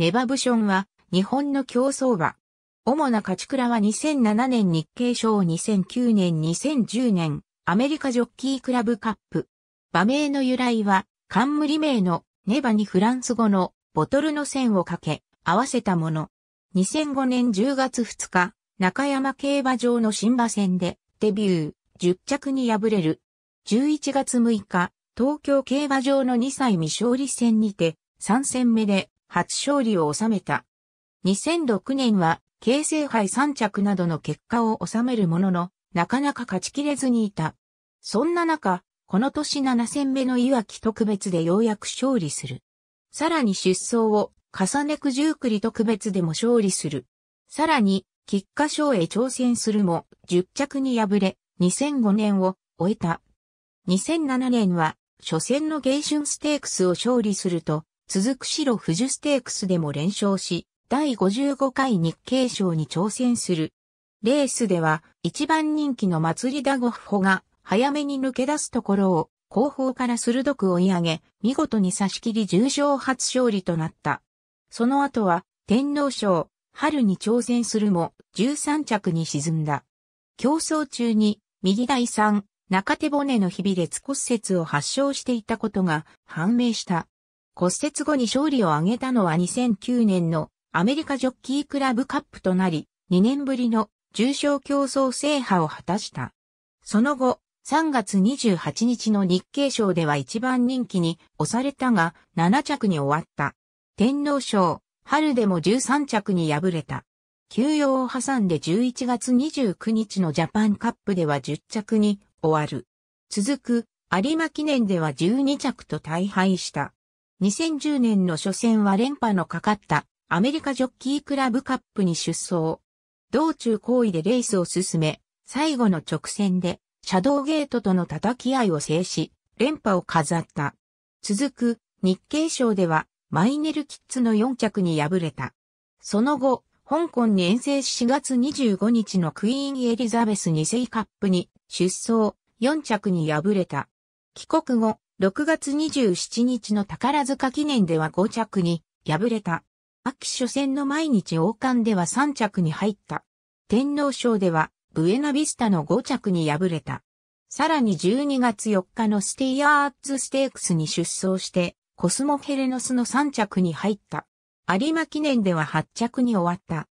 ネバブションは日本の競争馬。主な勝ち倉は2007年日経賞2009年2010年アメリカジョッキークラブカップ。馬名の由来は冠名のネバにフランス語のボトルの線をかけ合わせたもの。2005年10月2日、中山競馬場の新馬戦でデビュー、10着に敗れる。11月6日、東京競馬場の2歳未勝利戦にて、3戦目で初勝利を収めた。2006年は、京成杯3着などの結果を収めるものの、なかなか勝ちきれずにいた。そんな中、この年7戦目のいわき特別でようやく勝利する。さらに出走を、重ねく十九里特別でも勝利する。さらに、菊花賞へ挑戦するも、十着に敗れ、2005年を終えた。2007年は、初戦の芸春ステークスを勝利すると、続く白富士ステークスでも連勝し、第55回日経賞に挑戦する。レースでは、一番人気の祭りダゴフホが、早めに抜け出すところを、後方から鋭く追い上げ、見事に差し切り重賞初勝利となった。その後は、天皇賞、春に挑戦するも、13着に沈んだ。競争中に、右第3、中手骨のひび裂骨折を発症していたことが判明した。骨折後に勝利を挙げたのは2009年のアメリカジョッキークラブカップとなり、2年ぶりの重賞競争制覇を果たした。その後、3月28日の日経賞では一番人気に押されたが7着に終わった。天皇賞、春でも13着に敗れた。休養を挟んで11月29日のジャパンカップでは10着に終わる。続く有馬記念では12着と大敗した。2010年の初戦は連覇のかかったアメリカジョッキークラブカップに出走。道中行為でレースを進め、最後の直線でシャドウゲートとの叩き合いを制し、連覇を飾った。続く日経賞ではマイネルキッズの4着に敗れた。その後、香港に遠征し4月25日のクイーンエリザベス2世カップに出走4着に敗れた。帰国後、6月27日の宝塚記念では5着に敗れた。秋初戦の毎日王冠では3着に入った。天皇賞ではブエナビスタの5着に敗れた。さらに12月4日のステイヤーツステークスに出走してコスモヘレノスの3着に入った。有馬記念では8着に終わった。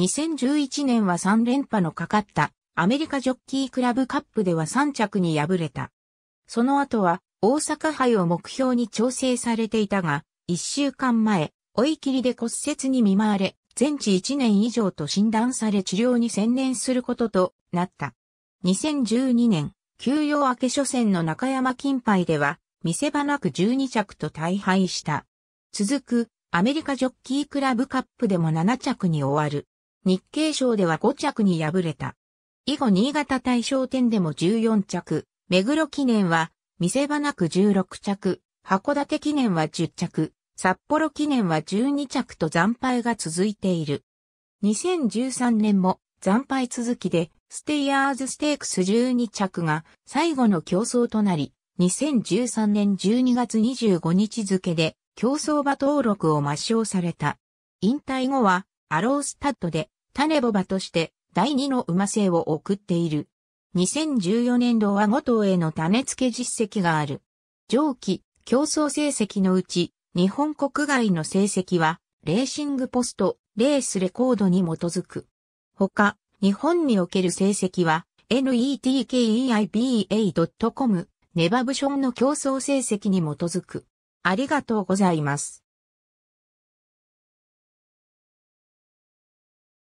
2011年は3連覇のかかったアメリカジョッキークラブカップでは3着に敗れた。その後は大阪杯を目標に調整されていたが、一週間前、追い切りで骨折に見舞われ、全治1年以上と診断され治療に専念することとなった。2012年、休養明け初戦の中山金杯では、見せ場なく12着と大敗した。続く、アメリカジョッキークラブカップでも7着に終わる。日経賞では5着に敗れた。以後新潟大賞店でも14着、目黒記念は見せ場なく16着、函館記念は10着、札幌記念は12着と惨敗が続いている。2013年も惨敗続きで、ステイヤーズステークス12着が最後の競争となり、2013年12月25日付で競走馬登録を抹消された。引退後はアロースタッドで種ボ馬として第2の馬生を送っている。2014年度は5頭への種付け実績がある。上記、競争成績のうち、日本国外の成績は、レーシングポスト、レースレコードに基づく。他、日本における成績は、netkeiba.com、ネバブションの競争成績に基づく。ありがとうございます。